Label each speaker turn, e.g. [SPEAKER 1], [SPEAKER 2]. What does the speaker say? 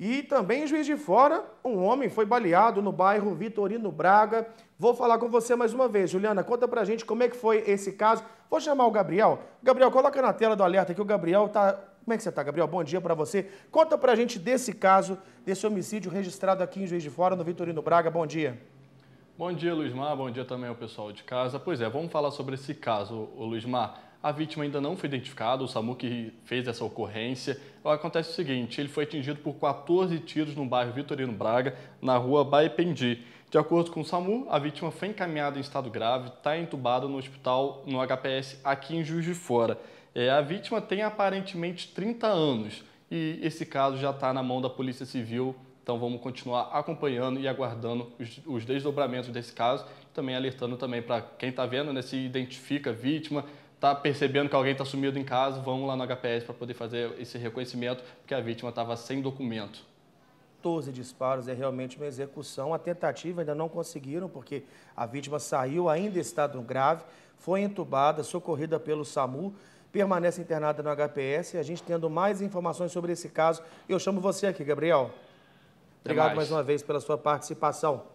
[SPEAKER 1] E também em Juiz de Fora, um homem foi baleado no bairro Vitorino Braga. Vou falar com você mais uma vez. Juliana, conta pra gente como é que foi esse caso. Vou chamar o Gabriel. Gabriel, coloca na tela do alerta que o Gabriel tá... Como é que você tá, Gabriel? Bom dia para você. Conta pra gente desse caso, desse homicídio registrado aqui em Juiz de Fora, no Vitorino Braga. Bom dia.
[SPEAKER 2] Bom dia, Luiz Mar. Bom dia também ao pessoal de casa. Pois é, vamos falar sobre esse caso, Luiz Mar. A vítima ainda não foi identificada, o SAMU que fez essa ocorrência. Acontece o seguinte, ele foi atingido por 14 tiros no bairro Vitorino Braga, na rua Baipendi. De acordo com o SAMU, a vítima foi encaminhada em estado grave, está entubada no hospital no HPS aqui em Juiz de Fora. É, a vítima tem aparentemente 30 anos e esse caso já está na mão da Polícia Civil. Então vamos continuar acompanhando e aguardando os, os desdobramentos desse caso, também alertando também para quem está vendo, né, se identifica vítima, está percebendo que alguém está sumido em casa, vamos lá no HPS para poder fazer esse reconhecimento, porque a vítima estava sem documento.
[SPEAKER 1] 14 disparos é realmente uma execução. A tentativa ainda não conseguiram, porque a vítima saiu ainda em estado grave, foi entubada, socorrida pelo SAMU, permanece internada no HPS. A gente tendo mais informações sobre esse caso, eu chamo você aqui, Gabriel. Obrigado mais uma vez pela sua participação.